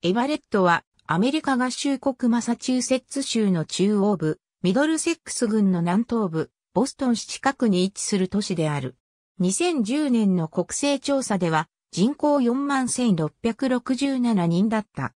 エバレットはアメリカ合衆国マサチューセッツ州の中央部、ミドルセックス郡の南東部、ボストン市近くに位置する都市である。2010年の国勢調査では人口41,667人だった。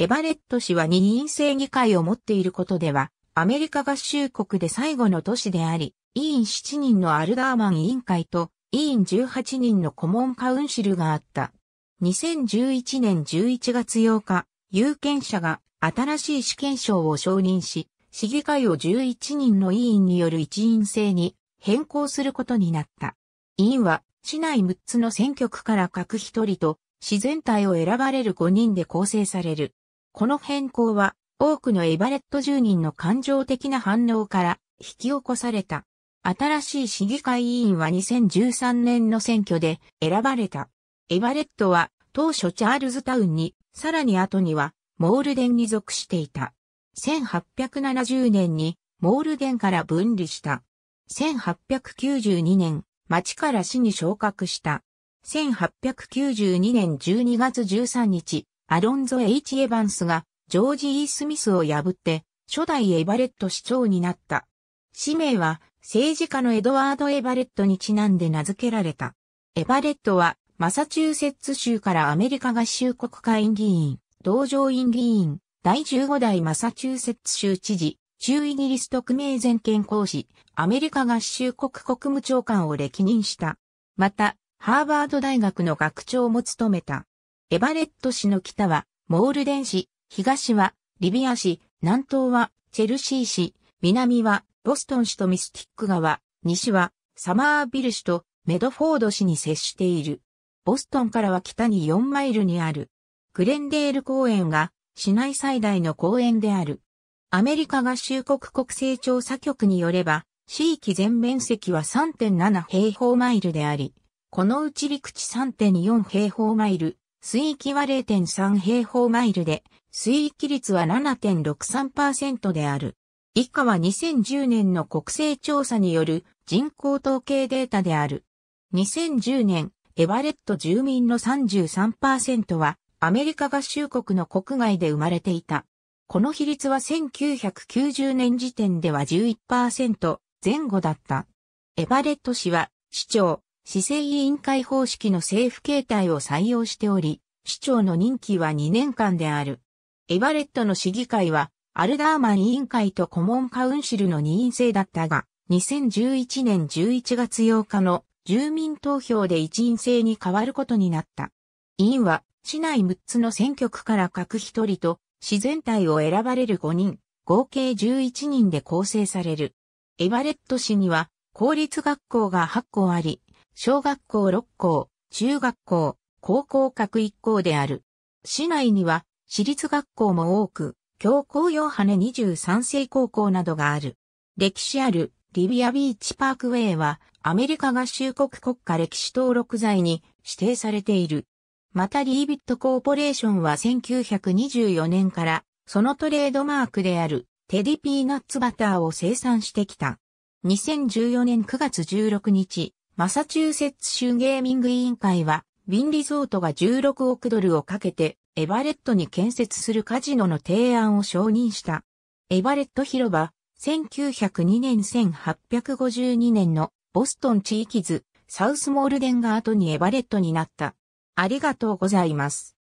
エバレット市は二院制議会を持っていることでは、アメリカ合衆国で最後の都市であり、委員7人のアルダーマン委員会と委員18人のコモンカウンシルがあった。2011年11月8日、有権者が新しい試験証を承認し、市議会を11人の委員による一員制に変更することになった。委員は市内6つの選挙区から各1人と市全体を選ばれる5人で構成される。この変更は多くのエバレット住人の感情的な反応から引き起こされた。新しい市議会委員は2013年の選挙で選ばれた。エバレットは当初チャールズタウンに、さらに後にはモールデンに属していた。1870年にモールデンから分離した。1892年、町から市に昇格した。1892年12月13日、アロンゾ・ H・ エヴァンスがジョージ・ E・ スミスを破って初代エバレット市長になった。氏名は政治家のエドワード・エバレットにちなんで名付けられた。エバレットはマサチューセッツ州からアメリカ合衆国会議員、同上院議員、第15代マサチューセッツ州知事、中イギリス特命全権講使、アメリカ合衆国国務長官を歴任した。また、ハーバード大学の学長も務めた。エバレット市の北は、モールデン市、東は、リビア市、南東は、チェルシー市、南は、ボストン市とミスティック川、西は、サマービル市と、メドフォード市に接している。ボストンからは北に4マイルにある。グレンデール公園が市内最大の公園である。アメリカ合衆国国勢調査局によれば、市域全面積は3.7平方マイルであり、このうち陸地3.4平方マイル、水域は0.3平方マイルで、水域率は7.63%である。以下は2010年の国勢調査による人口統計データである。2010年、エバレット住民の33%はアメリカ合衆国の国外で生まれていた。この比率は1990年時点では11%前後だった。エバレット氏は市長、市政委員会方式の政府形態を採用しており、市長の任期は2年間である。エバレットの市議会は、アルダーマン委員会とコモンカウンシルの二院制だったが、2011年11月8日の住民投票で一員制に変わることになった。委員は市内6つの選挙区から各1人と自然体を選ばれる5人、合計11人で構成される。エバレット市には公立学校が8校あり、小学校6校、中学校、高校各1校である。市内には私立学校も多く、教皇用羽ネ23世高校などがある。歴史あるリビアビーチパークウェイはアメリカ合衆国国家歴史登録財に指定されている。またリービットコーポレーションは1924年からそのトレードマークであるテディピーナッツバターを生産してきた。2014年9月16日、マサチューセッツ州ゲーミング委員会はウィンリゾートが16億ドルをかけてエバレットに建設するカジノの提案を承認した。エバレット広場、1902年1852年のボストン地域図、サウスモールデンが後にエバレットになった。ありがとうございます。